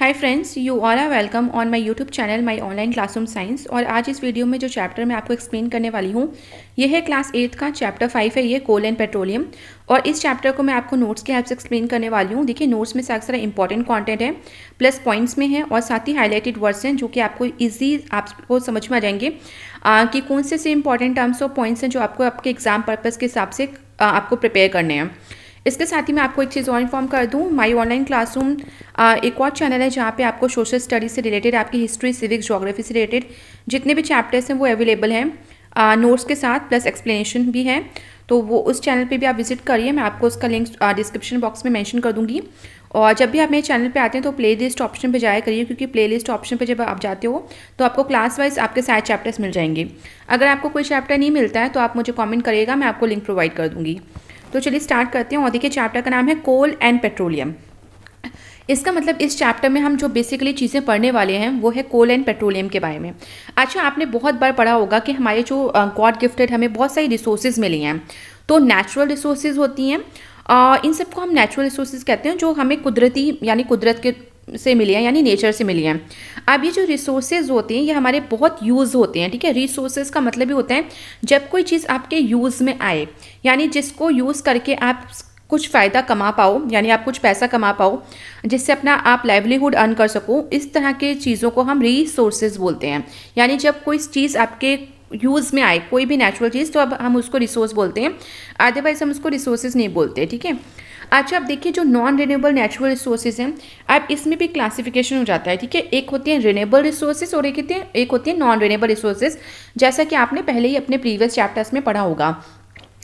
hi friends you all are welcome on my YouTube channel my online classroom science और आज इस video में जो चैप्टर मैं आपको एक्सप्लेन करने वाली हूँ ये है क्लास एट्थ का चैप्टर फाइव है ये कोल एंड पेट्रोलियम और इस चैप्टर को मैं आपको नोट्स के हेल्प से एक्सप्लेन करने वाली हूँ देखिए नोट्स में सारा सारा इंपॉर्टेंट कॉन्टेंट है प्लस पॉइंट्स में है और साथ ही हाईलाइटेड वर्ड्स हैं जो कि आपको ईजी आपको समझ में आ जाएंगे आ, कि कौन से से इंपॉर्टेंट टर्म्स और पॉइंट्स हैं जो आपको आपके एग्जाम पर्पज़ के हिसाब से आपको प्रिपेयर करने हैं इसके साथ ही मैं आपको एक चीज़ और इन्फॉर्म कर दूँ माई ऑनलाइन क्लासरूम एक और चैनल है जहाँ पे आपको सोशल स्टडीज से रिलेटेड आपकी हिस्ट्री सिविक जोग्राफी से रिलेटेड जितने भी चैप्टर्स हैं वो अवेलेबल हैं नोट्स के साथ प्लस एक्सप्लेनेशन भी है तो वो उस चैनल पे भी आप विजिट करिए मैं आपको उसका लिंक डिस्क्रिप्शन बॉक्स में मैंशन कर दूँगी और जब भी आप मेरे चैनल पे आते हैं तो प्लेलिस्ट ऑप्शन पे जाया करिए क्योंकि प्लेलिस्ट ऑप्शन पे जब आप जाते हो तो आपको क्लास वाइज आपके सारे चैप्टर्स मिल जाएंगे अगर आपको कोई चैप्टर नहीं मिलता है तो आप मुझे कॉमेंट करिएगा मैं आपको लिंक प्रोवाइड कर दूँगी तो चलिए स्टार्ट करते हैं और देखिए चैप्टर का नाम है कोल एंड पेट्रोलियम इसका मतलब इस चैप्टर में हम जो बेसिकली चीज़ें पढ़ने वाले हैं वो है कोल एंड पेट्रोलियम के बारे में अच्छा आपने बहुत बार पढ़ा होगा कि हमारे जो गॉड गिफ्टेड हमें बहुत सारी रिसोर्सेज मिली हैं तो नेचुरल रिसोर्सेज होती हैं इन सबको हम नेचुरल रिसोर्सेज कहते हैं जो हमें कुदरती यानी कुदरत के से मिले हैं यानी नेचर से मिले हैं अब ये जो रिसोर्सेज होते हैं ये हमारे बहुत यूज़ होते हैं ठीक है रिसोर्सेज का मतलब ही होता है जब कोई चीज़ आपके यूज़ में आए यानी जिसको यूज़ करके आप कुछ फ़ायदा कमा पाओ यानी आप कुछ पैसा कमा पाओ जिससे अपना आप लाइवलीहुड अर्न कर सको इस तरह के चीज़ों को हम रिसोर्सेज बोलते हैं यानी जब कोई चीज़ आपके यूज़ में आए कोई भी नेचुरल चीज़ तो अब हम उसको रिसोर्स बोलते हैं अदरवाइज़ हम उसको रिसोर्सेज नहीं बोलते ठीक है अच्छा आप देखिए जो नॉन रिन्यूएबल नेचुरल रिसोर्सेज हैं अब इसमें भी क्लासिफिकेशन हो जाता है ठीक है एक होती हैं रिन्यूएबल रिसोर्सेज और एक होती हैं एक होती है नॉन रिन्यूएबल रिसोर्सेज जैसा कि आपने पहले ही अपने प्रीवियस चैप्टर्स में पढ़ा होगा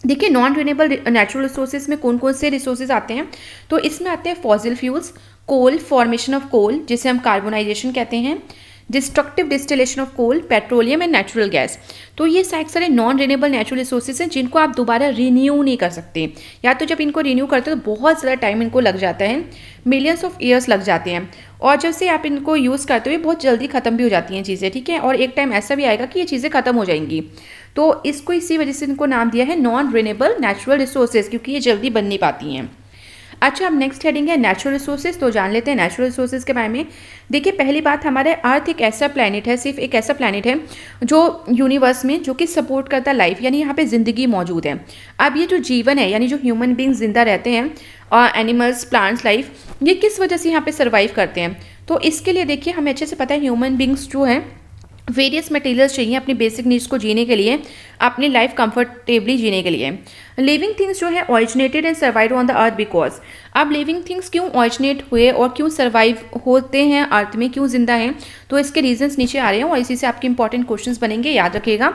देखिए नॉन रिन्यूएबल नेचुरल रिसोर्सेज में कौन कौन से रिसोर्सेज आते हैं तो इसमें आते हैं fossil fuels coal formation of coal जिसे हम कार्बोनाइजेशन कहते हैं destructive distillation of coal petroleum and natural gas तो ये सारे नॉन रिनेबल नेचुरल रिसोर्सेज हैं जिनको आप दोबारा रिन्यू नहीं कर सकते या तो जब इनको रिन्यू करते हो तो बहुत ज़्यादा टाइम इनको लग जाता है मिलियंस ऑफ ईयर्स लग जाते हैं और जब से आप इनको यूज़ करते हो बहुत जल्दी ख़त्म भी हो जाती हैं चीज़ें ठीक है और एक टाइम ऐसा भी आएगा कि ये चीज़ें ख़त्म हो जाएंगी तो इसको इसी वजह से इनको नाम दिया है नॉन रिनेबल नेचुरल रिसोर्सेज क्योंकि ये जल्दी बन नहीं पाती हैं अच्छा अब नेक्स्ट हेडिंग है नेचुरल रिसोर्सेज तो जान लेते हैं नेचुरल रिसोर्सेज के बारे में देखिए पहली बात हमारे अर्थ एक ऐसा प्लानट है सिर्फ एक ऐसा प्लानट है जो यूनिवर्स में जो कि सपोर्ट करता है लाइफ यानी यहाँ पे ज़िंदगी मौजूद है अब ये जो जीवन है यानी जो ह्यूमन बींग जिंदा रहते हैं और एनिमल्स प्लांट्स लाइफ ये किस वजह से यहाँ पर सर्वाइव करते हैं तो इसके लिए देखिए हमें अच्छे से पता है ह्यूमन बींग्स जो हैं वेरियस मटेरियल्स चाहिए अपनी बेसिक नीड्स को जीने के लिए अपनी लाइफ कंफर्टेबली जीने के लिए लिविंग थिंग्स जो है originated and survive on the earth because अब लिविंग थिंग्स क्यों ऑरिजिनेट हुए और क्यों सर्वाइव होते हैं अर्थ में क्यों जिंदा हैं तो इसके रीजंस नीचे आ रहे हैं और इसी से आपके इंपॉर्टेंट क्वेश्चंस बनेंगे याद रखिएगा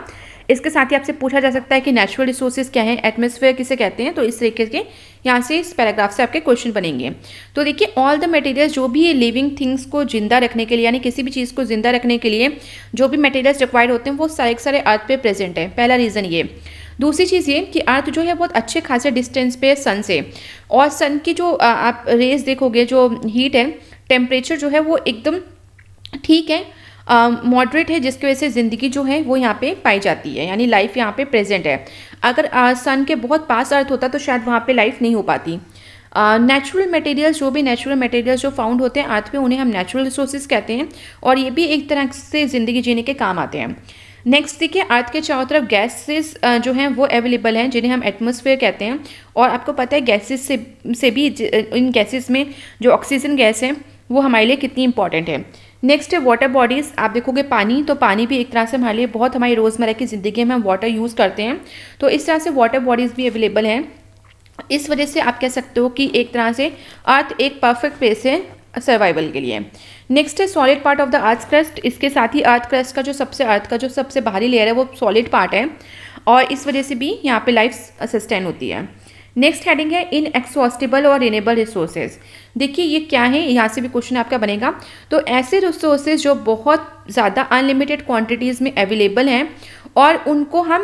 इसके साथ ही आपसे पूछा जा सकता है कि नेचुरल रिसोर्सेज क्या है एटमोसफेयर किसे कहते हैं तो इस तरीके के यहाँ से इस पैराग्राफ से आपके क्वेश्चन बनेंगे तो देखिए ऑल द मटेरियल्स जो भी ये लिविंग थिंग्स को जिंदा रखने के लिए यानी किसी भी चीज़ को जिंदा रखने के लिए जो भी मटेरियल्स रिक्वायर्ड होते हैं वो सारे सारे अर्थ पे प्रेजेंट है पहला रीज़न ये दूसरी चीज़ ये कि अर्थ जो है बहुत अच्छे खासे डिस्टेंस पे सन से और सन की जो आप रेज देखोगे जो हीट है टेम्परेचर जो है वो एकदम ठीक है मॉडरेट है जिसकी वजह से ज़िंदगी जो है वो यहाँ पे पाई जाती है यानी लाइफ यहाँ पे प्रेजेंट है अगर सन के बहुत पास अर्थ होता तो शायद वहाँ पे लाइफ नहीं हो पाती नेचुरल uh, मटेरियल्स जो भी नेचुरल मटेरियल्स जो फाउंड होते हैं अर्थ पे उन्हें हम नेचुरल रिसोर्सेज कहते हैं और ये भी एक तरह से ज़िंदगी जीने के काम आते हैं नेक्स्ट देखिए अर्थ के चारों तरफ गैसेस जो हैं वो अवेलेबल हैं जिन्हें हम एटमोसफेयर कहते हैं और आपको पता है गैसेस से से भी इन गैसेस में जो ऑक्सीजन गैस है वो हमारे लिए कितनी इंपॉर्टेंट है नेक्स्ट है वाटर बॉडीज़ आप देखोगे पानी तो पानी भी एक तरह से हमारे लिए बहुत हमारी रोज़मर्रा की ज़िंदगी में हम वाटर यूज़ करते हैं तो इस तरह से वाटर बॉडीज़ भी अवेलेबल हैं इस वजह से आप कह सकते हो कि एक तरह से अर्थ एक परफेक्ट प्लेस है सर्वाइवल के लिए नेक्स्ट है solid part of the earth crust इसके साथ ही अर्थ क्रस्ट का जो सबसे अर्थ का जो सबसे बाहरी लेयर है वो सॉलिड पार्ट है और इस वजह से भी यहाँ पे लाइफ सस्टेन होती है नेक्स्ट हेडिंग है इन एक्सॉस्टेबल और इनेबल रिसोर्सेज देखिए ये क्या है यहाँ से भी क्वेश्चन आपका बनेगा तो ऐसे रिसोर्सेज जो बहुत ज़्यादा अनलिमिटेड क्वांटिटीज़ में अवेलेबल हैं और उनको हम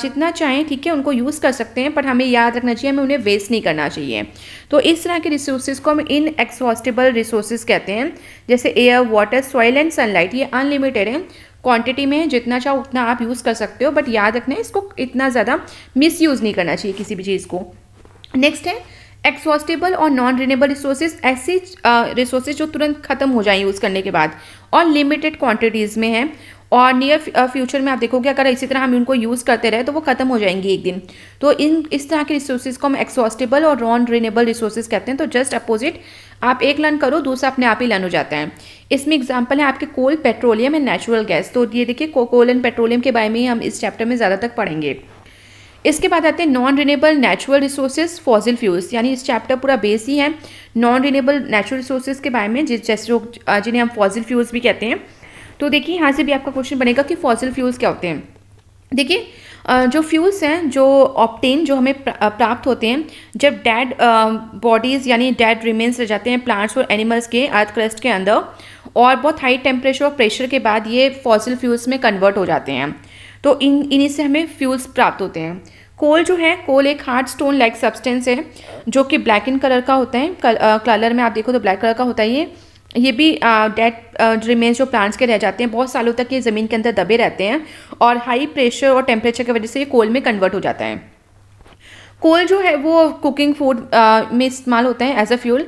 जितना चाहें ठीक है उनको यूज़ कर सकते हैं बट हमें याद रखना चाहिए हमें उन्हें वेस्ट नहीं करना चाहिए तो इस तरह के रिसोर्सेज को हम इन एक्सॉस्टेबल रिसोर्सेज कहते हैं जैसे air water soil and sunlight ये अनलिमिटेड है क्वांटिटी में जितना चाहो उतना आप यूज़ कर सकते हो बट याद रखना इसको इतना ज़्यादा मिसयूज़ नहीं करना चाहिए किसी भी चीज़ को नेक्स्ट है एक्सॉस्टेबल और नॉन रिनेबल रिसोर्सेज ऐसी रिसोर्सेज जो तुरंत खत्म हो जाएं यूज़ करने के बाद और लिमिटेड क्वांटिटीज़ में हैं और नियर फ्यूचर में आप देखोगे अगर इसी तरह हम इनको यूज़ करते रहे तो वो ख़त्म हो जाएंगी एक दिन तो इन इस तरह के रिसोर्सेज को हम एक्सॉस्टेबल और नॉन रिनेबल रिसोर्सेज कहते हैं तो जस्ट अपोजिट आप एक लर्न करो दूसरा अपने आप ही लर्न हो जाता है इसमें एग्जाम्पल है आपके coal petroleum and natural gas तो ये देखिए कोल एंड पेट्रोलियम के बारे में हम इस चैप्टर में ज़्यादा तक पढ़ेंगे इसके बाद आते हैं non renewable natural resources fossil fuels यानी इस चैप्टर पूरा बेस ही है नॉन रिनेबल नेचुरल रिसोर्सेज के बारे में जिस लोग जिन्हें हम फॉजिल फ्यूल्स भी कहते हैं तो देखिए यहाँ से भी आपका क्वेश्चन बनेगा कि फॉजिल फ्यूल्स क्या होते हैं देखिए जो फ्यूल्स हैं जो ऑप्टेन जो हमें प्राप्त होते हैं जब डेड बॉडीज़ यानी डेड रिमेन्स रह जाते हैं प्लांट्स और एनिमल्स के अर्थ क्रस्ट के अंदर और बहुत हाई टेम्परेचर और प्रेशर के बाद ये फॉसिल फ्यूल्स में कन्वर्ट हो जाते हैं तो इन इन्हीं से हमें फ्यूल्स प्राप्त होते हैं कोल जो है कोल एक हार्ड स्टोन लाइक सब्सटेंस है जो कि ब्लैक इन कलर का होता है कल, आ, कलर में आप देखो तो ब्लैक कलर का होता है ये ये भी डेड रिमेन्स जो प्लांट्स के रह जाते हैं बहुत सालों तक ये ज़मीन के अंदर दबे रहते हैं और हाई प्रेशर और टेम्परेचर की वजह से ये कोल में कन्वर्ट हो जाता है कोल जो है वो कुकिंग फूड में इस्तेमाल होता है एज अ फ्यूल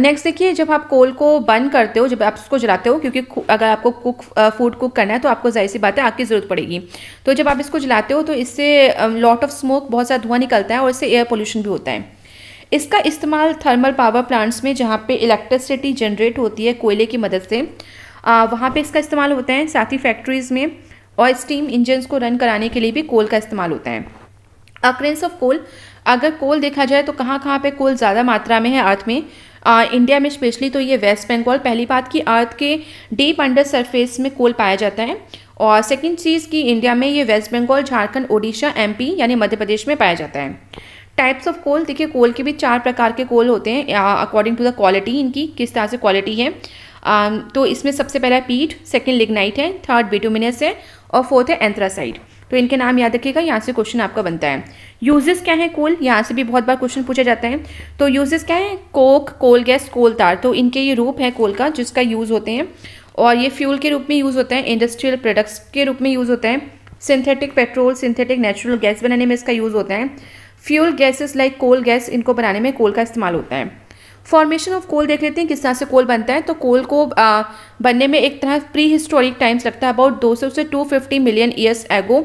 नेक्स्ट देखिए जब आप कोल को बंद करते हो जब आप उसको जलाते हो क्योंकि अगर आपको कुक फूड कुक करना है तो आपको जाहिर सी बात है आग की ज़रूरत पड़ेगी तो जब आप इसको जलाते हो तो इससे लॉट ऑफ स्मोक बहुत ज़्यादा धुआं निकलता है और इससे एयर पोल्यूशन भी होता है इसका इस्तेमाल थर्मल पावर प्लांट्स में जहाँ पे इलेक्ट्रिसिटी जनरेट होती है कोयले की मदद से वहाँ पे इसका इस्तेमाल होता है साथ ही फैक्ट्रीज़ में और स्टीम इंजन्स को रन कराने के लिए भी कोल का इस्तेमाल होता है अक्रेंस ऑफ कोल अगर कोल देखा जाए तो कहाँ कहाँ पे कोल ज़्यादा मात्रा में है अर्थ में इंडिया में स्पेशली तो ये वेस्ट बंगाल पहली बात की अर्थ के डीप अंडर सरफेस में कोल पाया जाता है और सेकंड चीज़ कि इंडिया में ये वेस्ट बंगाल झारखंड ओडिशा एमपी यानी मध्य प्रदेश में पाया जाता है टाइप्स ऑफ कोल देखिए कोल के भी चार प्रकार के कोल होते हैं अकॉर्डिंग टू द क्वालिटी इनकी किस तरह से क्वालिटी है आ, तो इसमें सबसे पहला पीठ सेकेंड लिग्नाइट है थर्ड बिटोमिनस है और फोर्थ है एंथ्रासाइड तो इनके नाम याद रखिएगा यहाँ से क्वेश्चन आपका बनता है यूजेस क्या है कोल यहाँ से भी बहुत बार क्वेश्चन पूछा जाता है तो यूजेस क्या है कोक कोल गैस कोल तार तो इनके ये रूप है कोल का जिसका यूज़ होते हैं और ये फ्यूल के रूप में यूज़ होता है इंडस्ट्रियल प्रोडक्ट्स के रूप में यूज़ होता है synthetic petrol synthetic natural gas बनाने में इसका यूज़ होता है fuel gases like coal gas इनको बनाने में कोल का इस्तेमाल होता है फॉर्मेशन ऑफ कोल देख लेते हैं किस तरह से कोल बनता है तो कोल को आ, बनने में एक तरह प्री हिस्टोरिक टाइम्स लगता है अबाउट दो सौ से to fifty million years ago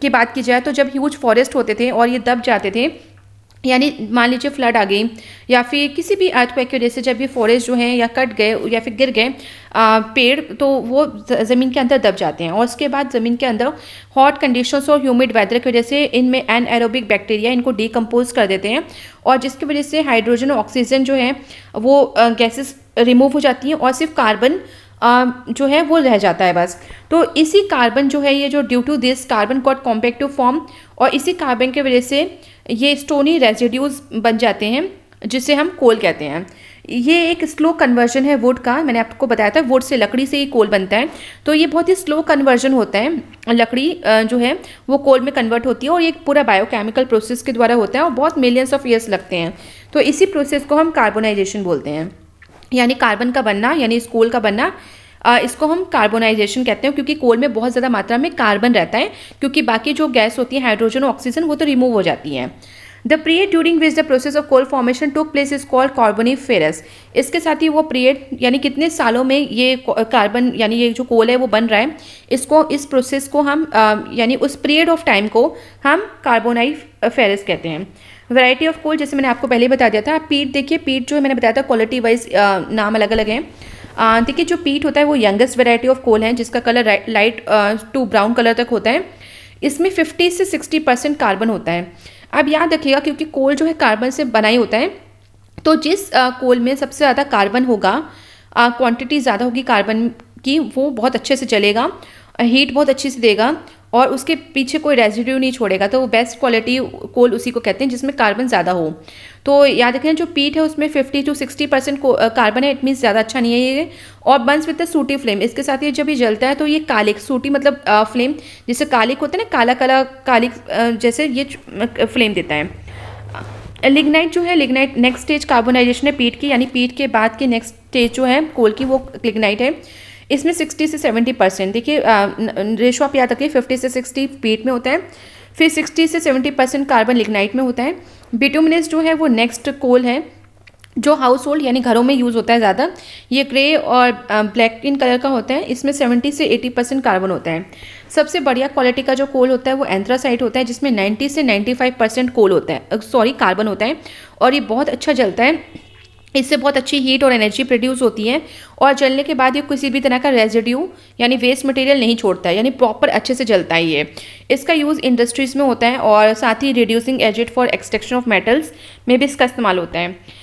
की बात की जाए तो जब ह्यूज फॉरेस्ट होते थे और ये दब जाते थे यानी मान लीजिए फ्लड आ गई या फिर किसी भी अर्थक्वेक की वजह से जब ये फॉरेस्ट जो हैं या कट गए या फिर गिर गए पेड़ तो वो ज़मीन के अंदर दब जाते हैं और उसके बाद ज़मीन के अंदर हॉट कंडीशंस और ह्यूमिड वेदर की वजह से इनमें एन एरोबिक बैक्टीरिया इनको डिकम्पोज कर देते हैं और जिसकी वजह से हाइड्रोजन और ऑक्सीजन जो है वो गैसेस रिमूव हो जाती हैं और सिर्फ कार्बन जो है वो रह जाता है बस तो इसी कार्बन जो है ये जो due to this carbon got compact form और इसी कार्बन की वजह से ये स्टोनी रेजिड्यूज बन जाते हैं जिसे हम कोल कहते हैं ये एक स्लो कन्वर्जन है वुड का मैंने आपको बताया था वुड से लकड़ी से ही कोल बनता है तो ये बहुत ही स्लो कन्वर्जन होता है लकड़ी जो है वो कोल में कन्वर्ट होती है और ये पूरा बायोकेमिकल प्रोसेस के द्वारा होता है और बहुत मिलियंस ऑफ ईयर्स लगते हैं तो इसी प्रोसेस को हम कार्बोनाइजेशन बोलते हैं यानी कार्बन का बनना यानी इस कोल का बनना इसको हम कार्बोनाइजेशन कहते हैं क्योंकि कोल में बहुत ज़्यादा मात्रा में कार्बन रहता है क्योंकि बाकी जो गैस होती है हाइड्रोजन ऑक्सीजन वो तो रिमूव हो जाती है the period during which the process of coal formation took place is called ferrous इसके साथ ही वो पीरियड यानी कितने सालों में ये कार्बन यानी ये जो कोल है वो बन रहा है इसको इस प्रोसेस को हम यानी उस पीरियड ऑफ टाइम को हम कार्बोनाइ फेरस कहते हैं वैरायटी ऑफ कोल जैसे मैंने आपको पहले बता दिया था पीट देखिए पीट जो है मैंने बताया था क्वालिटी वाइज नाम अलग अलग हैं देखिए जो पीट होता है वो यंगेस्ट वेराइटी ऑफ कोल है जिसका colour light to brown colour तक होता है इसमें 50 से 60 परसेंट कार्बन होता है अब याद रखिएगा क्योंकि कोल जो है कार्बन से बना ही होता है तो जिस आ, कोल में सबसे ज़्यादा कार्बन होगा क्वांटिटी ज़्यादा होगी कार्बन की वो बहुत अच्छे से चलेगा हीट बहुत अच्छे से देगा और उसके पीछे कोई रेजिड्यू नहीं छोड़ेगा तो बेस्ट क्वालिटी कोल उसी को कहते हैं जिसमें कार्बन ज़्यादा हो तो याद रखें जो पीट है उसमें 50 टू 60 परसेंट कार्बन है इट मीन्स ज़्यादा अच्छा नहीं है ये और burns with the sooty flame इसके साथ ये जब ये जलता है तो ये कालिक सूटी मतलब आ, फ्लेम जिससे कालिक होता है ना काला काला कालिक जैसे ये फ्लेम देता है लिग्नाइट जो है लिग्नाइट नेक्स्ट स्टेज कार्बोनाइजेशन है पीट की यानी पीट के बाद के नेक्स्ट स्टेज जो है कोल की वो लिग्नाइट है इसमें सिक्सटी से सेवेंटी परसेंट देखिए रेशो आप याद रखिए फिफ्टी से सिक्सटी पीट में होता है फिर सिक्सटी से सेवेंटी परसेंट कार्बन लिग्नाइट में होता है बिटुमिनस जो है वो नेक्स्ट कोल है जो हाउस होल्ड यानी घरों में यूज़ होता है ज़्यादा ये ग्रे और ब्लैक इन कलर का होता है इसमें 70 से 80 परसेंट कार्बन होता है सबसे बढ़िया क्वालिटी का जो कोल होता है वो एंथ्रासाइट होता है जिसमें 90 से 95 परसेंट कोल होता है सॉरी कार्बन होता है और ये बहुत अच्छा जलता है इससे बहुत अच्छी हीट और एनर्जी प्रोड्यूस होती है और जलने के बाद ये किसी भी तरह का रेजिड्यू यानी वेस्ट मटेरियल नहीं छोड़ता है यानी प्रॉपर अच्छे से जलता है ये इसका यूज़ इंडस्ट्रीज़ में होता है और साथ ही reducing agent for extraction of metals में भी इसका इस्तेमाल होता है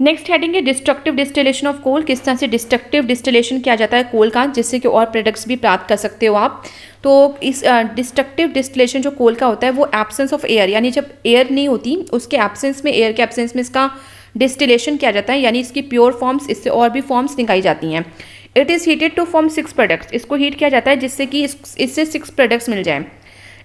नेक्स्ट हेडिंग है डिस्ट्रक्टिव डिस्टिलेशन ऑफ कोल किस तरह से डिस्ट्रक्टिव डिस्टिलेशन किया जाता है कोल का जिससे कि और प्रोडक्ट्स भी प्राप्त कर सकते हो आप तो इस डिस्ट्रक्टिव uh, डिस्टिलेशन जो कोल का होता है वो एब्सेंस ऑफ एयर यानी जब एयर नहीं होती उसके एब्सेंस में एयर के एब्सेंस में इसका डिस्टिलेशन किया जाता है यानी इसकी प्योर फॉर्म्स इससे और भी फॉर्म्स निकाली जाती हैं it is heated to form six products इसको हीट किया जाता है जिससे कि इससे सिक्स प्रोडक्ट्स मिल जाएँ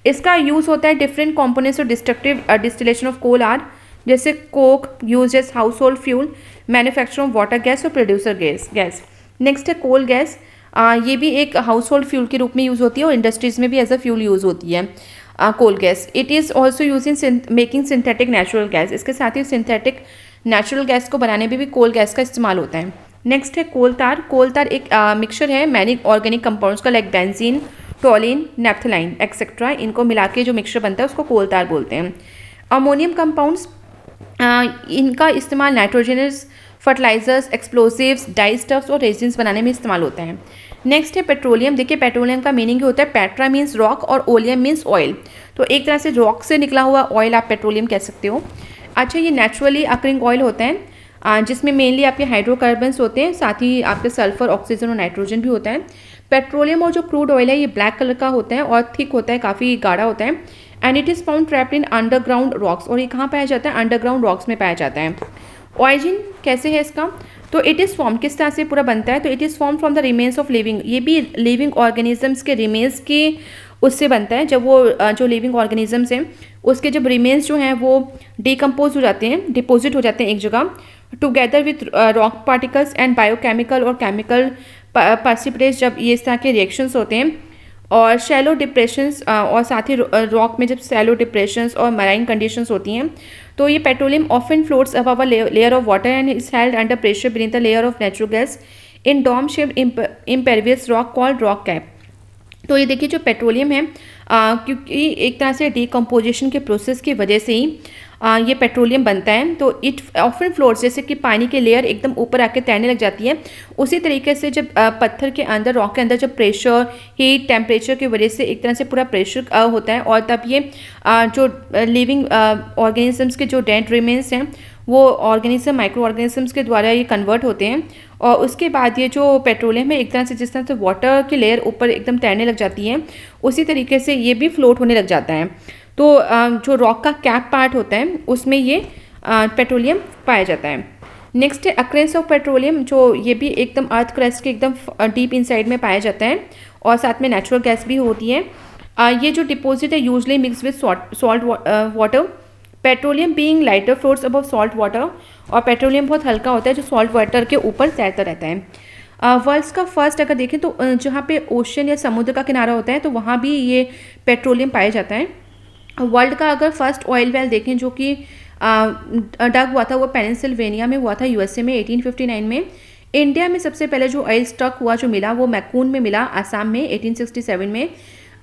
इसका यूज़ होता है डिफरेंट कॉम्पोनेंट्स और destructive distillation of coal are जैसे coke use household fuel manufacture of water gas और प्रोड्यूसर गैस गैस नेक्स्ट है कोल गैस uh, ये भी एक हाउस होल्ड फ्यूल के रूप में यूज़ होती है और इंडस्ट्रीज़ में भी एज अ फ्यूल यूज़ होती है coal gas it is also use in making synthetic natural gas इसके साथ ही सिंथेटिक नेचुरल गैस को बनाने में भी कोल गैस का इस्तेमाल होता है नेक्स्ट है कोल तार कोल तार एक मिक्सचर है मैनी ऑर्गेनिक कंपाउंड्स का like benzene toluene naphthalene etcetera इनको मिला के जो मिक्सचर बनता है उसको कोल तार बोलते हैं अमोनियम कंपाउंड्स इनका इस्तेमाल nitrogenous fertilizers explosives dyestuffs और रेजिन्स बनाने में इस्तेमाल होते हैं नेक्स्ट है पेट्रोलियम देखिए पेट्रोलियम का मीनिंग होता है पेट्रा मीन्स रॉक और ओलियम मीन्स ऑयल तो एक तरह से रॉक से निकला हुआ ऑयल आप पेट्रोलियम कह सकते हो अच्छा ये नेचुरली अक्रिंग ऑयल होते हैं जिसमें मेनली आपके हाइड्रोकार्बन्स होते हैं साथ ही आपके सल्फर ऑक्सीजन और नाइट्रोजन भी होता है पेट्रोलियम और जो क्रूड ऑयल है ये ब्लैक कलर का होता है और थिक होता है काफ़ी गाढ़ा होता है and it is found trapped in underground rocks और ये कहाँ पाया जाता है अंडरग्राउंड रॉक्स में पाया जाता है ऑयजिन कैसे है इसका तो इट इज़ फॉर्म किस तरह से पूरा बनता है तो it is form from the remains of living ये भी लिविंग ऑर्गेनिजम्स के रिमेन्स के उससे बनता है जब वो जो लिविंग ऑर्गेनिजम्स हैं उसके जब रिमेन्स जो हैं वो डिकम्पोज हो जाते हैं डिपोजिट हो जाते हैं एक जगह together with rock particles and biochemical और केमिकल पार्सिप्रेस जब ये इस तरह के रिएक्शंस होते हैं और शैलो डिप्रेशंस और साथ ही रॉक में जब शैलो डिप्रेशंस और मराइन कंडीशंस होती हैं तो ये petroleum often floats above layer of water and is held under pressure beneath the layer of natural gas in dome shape impervious rock called rock cap तो ये देखिए जो petroleum है आ, क्योंकि एक तरह से डिकम्पोजिशन के प्रोसेस की वजह से ही आ, ये पेट्रोलियम बनता है तो इट ऑफन फ्लोर जैसे कि पानी के लेयर एकदम ऊपर आके तैरने लग जाती है उसी तरीके से जब आ, पत्थर के अंदर रॉक के अंदर जब प्रेशर हीट टेम्परेचर की वजह से एक तरह से पूरा प्रेशर आ, होता है और तब ये आ, जो लिविंग ऑर्गेनिजम्स के जो डेंट रिमेन्स हैं वो ऑर्गेनिज्म माइक्रो ऑर्गेनिजम्स के द्वारा ये कन्वर्ट होते हैं और उसके बाद ये जो पेट्रोलियम है एक तरह से जिस तरह से वाटर की लेयर ऊपर एकदम तैरने लग जाती है उसी तरीके से ये भी फ्लोट होने लग जाता है तो जो रॉक का कैप पार्ट होता है उसमें ये पेट्रोलियम पाया जाता है नेक्स्ट है अक्रेंस ऑफ पेट्रोलियम जो ये भी एकदम अर्थ क्रस्ट के एकदम डीप इनसाइड में पाया जाता है और साथ में नेचुरल गैस भी होती है ये जो डिपॉजिट है usually mix with salt water petroleum being lighter floats above salt water और पेट्रोलियम बहुत हल्का होता है जो सॉल्ट वाटर के ऊपर तैरता रहता है वर्ल्ड्स का फर्स्ट अगर देखें तो जहाँ पे ओशन या समुद्र का किनारा होता है तो वहाँ भी ये पेट्रोलियम पाया जाता है वर्ल्ड का अगर फर्स्ट ऑयल वेल देखें जो कि डग हुआ था वो पेनसिल्वेनिया में हुआ था यूएसए में 1859 में इंडिया में सबसे पहले जो ऑयल स्टक हुआ जो मिला वो मैकून में मिला आसाम में 1867 में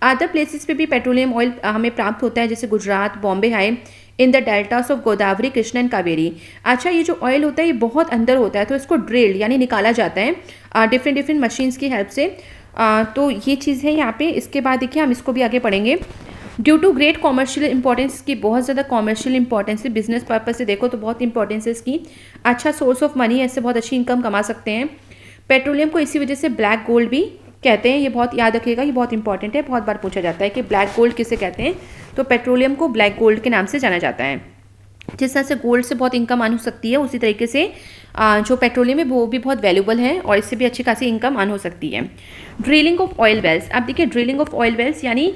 अदर प्लेसेस पे भी पेट्रोलियम ऑयल uh, हमें प्राप्त होता है जैसे गुजरात बॉम्बे है in the deltas of Godavari Krishna and Kaveri अच्छा ये जो ऑयल होता है ये बहुत अंदर होता है तो इसको ड्रिल यानी निकाला जाता है डिफरेंट डिफरेंट मशीन्स की हेल्प से आ, uh, तो ये चीज़ है यहाँ पे इसके बाद देखिए हम इसको भी आगे पढ़ेंगे due to great commercial importance की बहुत ज़्यादा कॉमर्शियल इंपॉर्टेंस है बिजनेस पर्पज से देखो तो बहुत इंपॉर्टेंस है इसकी अच्छा सोर्स ऑफ मनी ऐसे बहुत अच्छी इनकम कमा सकते हैं पेट्रोलियम को इसी वजह से ब्लैक गोल्ड भी कहते हैं ये बहुत याद रखिएगा ये बहुत इंपॉर्टेंट है बहुत बार पूछा जाता है कि ब्लैक गोल्ड किसे कहते हैं तो पेट्रोलियम को ब्लैक गोल्ड के नाम से जाना जाता है जिस तरह से गोल्ड से बहुत इनकम आन हो सकती है उसी तरीके से जो पेट्रोलियम है वो भी बहुत वैल्यूबल है और इससे भी अच्छी खासी इनकम आन हो सकती है ड्रिलिंग ऑफ ऑयल वेल्स आप देखिए ड्रिलिंग ऑफ ऑयल वेल्स यानी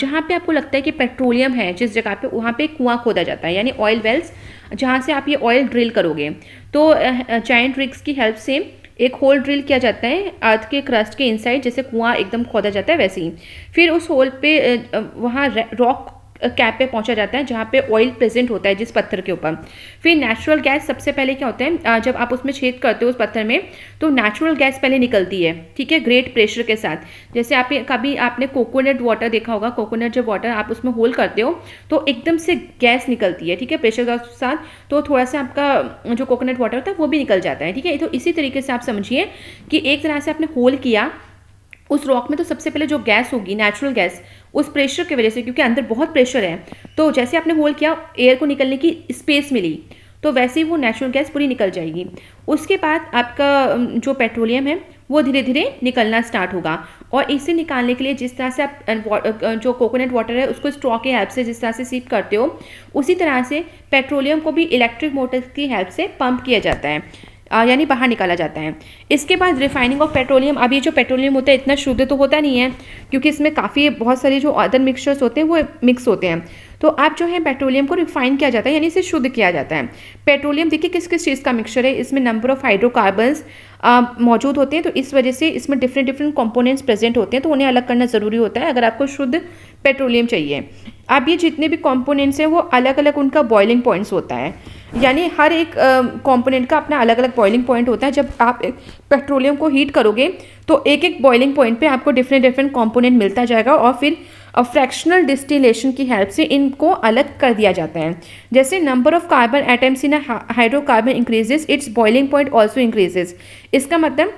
जहाँ पे आपको लगता है कि पेट्रोलियम है जिस जगह पे वहाँ पे कुआं खोदा जाता है यानी ऑयल वेल्स जहाँ से आप ये ऑयल ड्रिल करोगे तो जाइंट रिक्स की हेल्प से एक होल ड्रिल किया जाता है अर्थ के क्रस्ट के इनसाइड जैसे कुआं एकदम खोदा जाता है वैसे ही फिर उस होल पे वहाँ रॉक कैप पे पहुंचा जाता है जहाँ पे ऑयल प्रेजेंट होता है जिस पत्थर के ऊपर फिर नेचुरल गैस सबसे पहले क्या होता है जब आप उसमें छेद करते हो उस पत्थर में तो नेचुरल गैस पहले निकलती है ठीक है ग्रेट प्रेशर के साथ जैसे आप कभी आपने कोकोनट वाटर देखा होगा कोकोनट जब वाटर आप उसमें होल करते हो तो एकदम से गैस निकलती है ठीक है प्रेशर के साथ तो थोड़ा सा आपका जो कोकोनट वाटर होता है वो भी निकल जाता है ठीक है तो इसी तरीके से आप समझिए कि एक तरह से आपने होल किया उस रॉक में तो सबसे पहले जो गैस होगी नेचुरल गैस उस प्रेशर की वजह से क्योंकि अंदर बहुत प्रेशर है तो जैसे आपने होल्ड किया एयर को निकलने की स्पेस मिली तो वैसे ही वो नेचुरल गैस पूरी निकल जाएगी उसके बाद आपका जो पेट्रोलियम है वो धीरे धीरे निकलना स्टार्ट होगा और इसे निकालने के लिए जिस तरह से आप जो कोकोनट वाटर है उसको स्ट्रॉ के हेल्प से जिस तरह से सीप करते हो उसी तरह से पेट्रोलियम को भी इलेक्ट्रिक मोटर्स की हेल्प से पंप किया जाता है यानी बाहर निकाला जाता है इसके बाद रिफाइनिंग ऑफ पेट्रोलियम अब ये जो पेट्रोलियम होता है इतना शुद्ध तो होता नहीं है क्योंकि इसमें काफ़ी बहुत सारे जो अदर मिक्सचर्स होते हैं वो मिक्स होते हैं तो अब जो है पेट्रोलियम को रिफाइन किया जाता है यानी इसे शुद्ध किया जाता है पेट्रोलियम देखिए किस किस चीज़ का मिक्सचर है इसमें नंबर ऑफ हाइड्रोकार्बन्स मौजूद होते हैं तो इस वजह से इसमें डिफरेंट डिफरेंट कंपोनेंट्स प्रेजेंट होते हैं तो उन्हें अलग करना ज़रूरी होता है अगर आपको शुद्ध पेट्रोलियम चाहिए अब ये जितने भी कॉम्पोनेंट्स हैं वो अलग अलग उनका बॉइलिंग पॉइंट्स होता है यानी हर एक कंपोनेंट का अपना अलग अलग बॉइलिंग पॉइंट होता है जब आप पेट्रोलियम को हीट करोगे तो एक एक बॉइलिंग पॉइंट पे आपको डिफरेंट डिफरेंट कंपोनेंट मिलता जाएगा और फिर फ्रैक्शनल डिस्टिलेशन की हेल्प से इनको अलग कर दिया जाता है जैसे number of carbon atoms in hydrocarbon increases its boiling point also increases इसका मतलब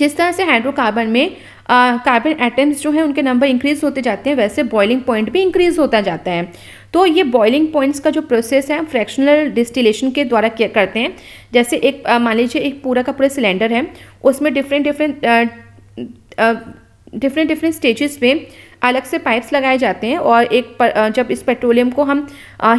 जिस तरह से हाइड्रोकार्बन में कार्बन एटम्स जो हैं उनके नंबर इंक्रीज होते जाते हैं वैसे बॉइलिंग पॉइंट भी इंक्रीज होता जाता है तो ये बॉइलिंग पॉइंट्स का जो प्रोसेस है फ्रैक्शनल डिस्टिलेशन के द्वारा करते हैं जैसे एक मान लीजिए एक पूरा का पूरा सिलेंडर है उसमें different different different different stages में अलग से पाइप्स लगाए जाते हैं और एक पर, जब इस पेट्रोलियम को हम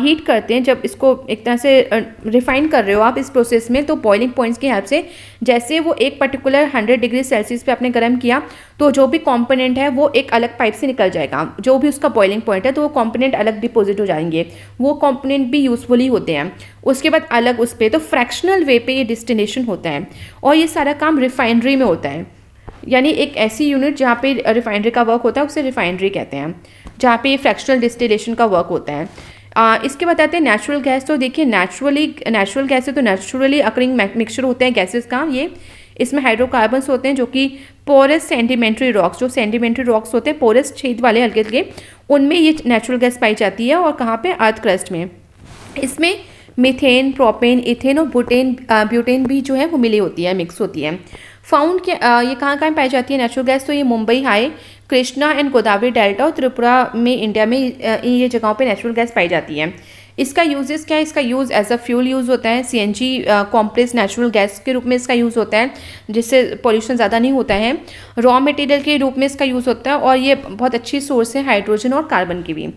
हीट करते हैं जब इसको एक तरह से रिफाइन कर रहे हो आप इस प्रोसेस में तो बॉइलिंग पॉइंट्स की हेल्प से जैसे वो एक पर्टिकुलर हंड्रेड डिग्री सेल्सियस पे आपने गर्म किया तो जो भी कॉम्पोनेंट है वो एक अलग पाइप से निकल जाएगा जो भी उसका बॉइलिंग पॉइंट है तो वो कॉम्पोनेंट अलग डिपोजिट हो जाएंगे वो कॉम्पोनेंट भी यूजफुली होते हैं उसके बाद अलग उस पर तो फ्रैक्शनल वे पर ये डिस्टिनेशन होता है और ये सारा काम रिफाइनरी में होता है यानी एक ऐसी यूनिट जहाँ पे रिफाइनरी का वर्क होता है उसे रिफाइनरी कहते हैं जहाँ पे फ्रैक्शनल डिस्टिलेशन का वर्क होता है आ, इसके बताते हैं नेचुरल गैस तो देखिए नेचुरली नेचुरल गैस तो नेचुरली अकरिंग मिक्सचर होते हैं गैसेस का ये इसमें हाइड्रोकार्बन्स होते हैं जो कि पोरस सेंडिमेंट्री रॉक्स जो सेंडिमेंट्री रॉक्स होते हैं पोरस छेद वाले हल्के हल्के उनमें ये नेचुरल गैस पाई जाती है और कहाँ पर अर्थ क्रस्ट में इसमें मिथेन प्रोपेन इथेन और बुटेन ब्यूटेन भी जो है वो मिली होती है मिक्स होती है फाउंड के आ, ये कहाँ कहाँ पाई जाती है नेचुरल गैस तो ये मुंबई हाई कृष्णा एंड गोदावरी डेल्टा और त्रिपुरा में इंडिया में ये जगहों पे नेचुरल गैस पाई जाती है इसका यूजेस क्या है इसका use as a fuel use होता है C N G complex natural gas के रूप में इसका यूज़ होता है जिससे पॉल्यूशन ज़्यादा नहीं होता है रॉ मटेरियल के रूप में इसका यूज़ होता है और ये बहुत अच्छी सोर्स है हाइड्रोजन और कार्बन की भी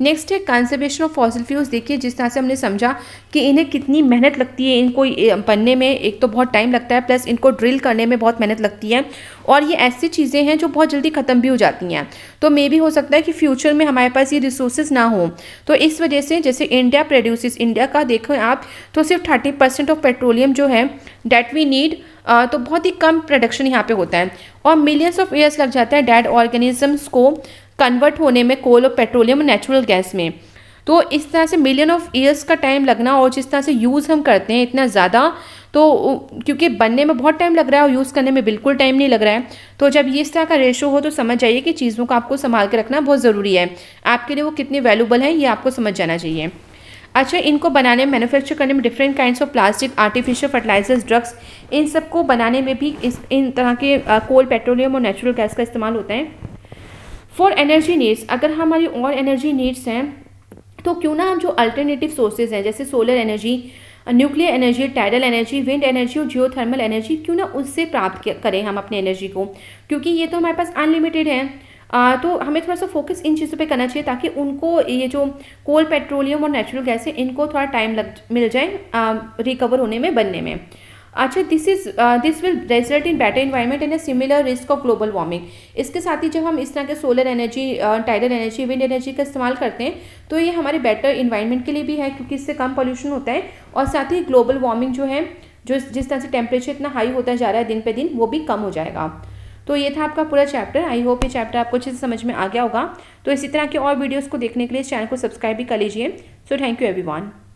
नेक्स्ट है कंजर्वेशन ऑफ फॉसिल फ्यूल्स देखिए जिस तरह से हमने समझा कि इन्हें कितनी मेहनत लगती है इनको बनने में एक तो बहुत टाइम लगता है प्लस इनको ड्रिल करने में बहुत मेहनत लगती है और ये ऐसी चीज़ें हैं जो बहुत जल्दी ख़त्म भी हो जाती हैं तो मे भी हो सकता है कि फ्यूचर में हमारे पास ये रिसोर्सेज ना हो तो इस वजह से जैसे इंडिया प्रोड्यूसिस इंडिया का देखो आप तो सिर्फ थर्टी परसेंट ऑफ पेट्रोलियम जो है डेट वी नीड तो बहुत ही कम प्रोडक्शन यहाँ पे होता है और मिलियंस ऑफ ईयर्स लग जाता है डेड ऑर्गेनिजम्स को कन्वर्ट होने में कोल और पेट्रोलियम और नेचुरल गैस में तो इस तरह से मिलियन ऑफ ईयर्स का टाइम लगना और जिस तरह से यूज़ हम करते हैं इतना ज़्यादा तो क्योंकि बनने में बहुत टाइम लग रहा है और यूज़ करने में बिल्कुल टाइम नहीं लग रहा है तो जब ये इस तरह का रेशो हो तो समझ जाइए कि चीज़ों को आपको संभाल के रखना बहुत ज़रूरी है आपके लिए वो कितने वैल्यूबल हैं ये आपको समझ जाना चाहिए अच्छा इनको बनाने में मैनुफेक्चर करने में different kinds of plastic artificial fertilizers drugs इन सबको बनाने में भी इस इन तरह के कोल पेट्रोलियम और नेचुरल गैस का इस्तेमाल होता है फॉर एनर्जी नीड्स अगर हमारी और एनर्जी नीड्स हैं तो क्यों ना हम जो अल्टरनेटिव सोर्सेज हैं जैसे solar energy nuclear energy tidal energy wind energy और जियोथर्मल एनर्जी क्यों ना उससे प्राप्त करें हम अपनी एनर्जी को क्योंकि ये तो हमारे पास अनलिमिटेड है आ, तो हमें थोड़ा सा फोकस इन चीज़ों पे करना चाहिए ताकि उनको ये जो कोल पेट्रोलियम और नेचुरल गैस है इनको थोड़ा टाइम लग मिल जाए रिकवर होने में बनने में अच्छा this is this will result in better environment and a similar risk of global warming इसके साथ ही जब हम इस तरह के solar energy tidal energy wind energy का इस्तेमाल करते हैं तो ये हमारे बेटर इन्वायरमेंट के लिए भी है क्योंकि इससे कम पॉल्यूशन होता है और साथ ही ग्लोबल वार्मिंग जो है जो जिस तरह से टेम्परेचर इतना हाई होता जा रहा है दिन पे दिन वो भी कम हो जाएगा तो ये था आपका पूरा चैप्टर आई होप ये चैप्टर आपको अच्छे से समझ में आ गया होगा तो इसी तरह के और वीडियोज़ को देखने के लिए इस चैनल को सब्सक्राइब भी कर लीजिए सो थैंक यू एवरीवन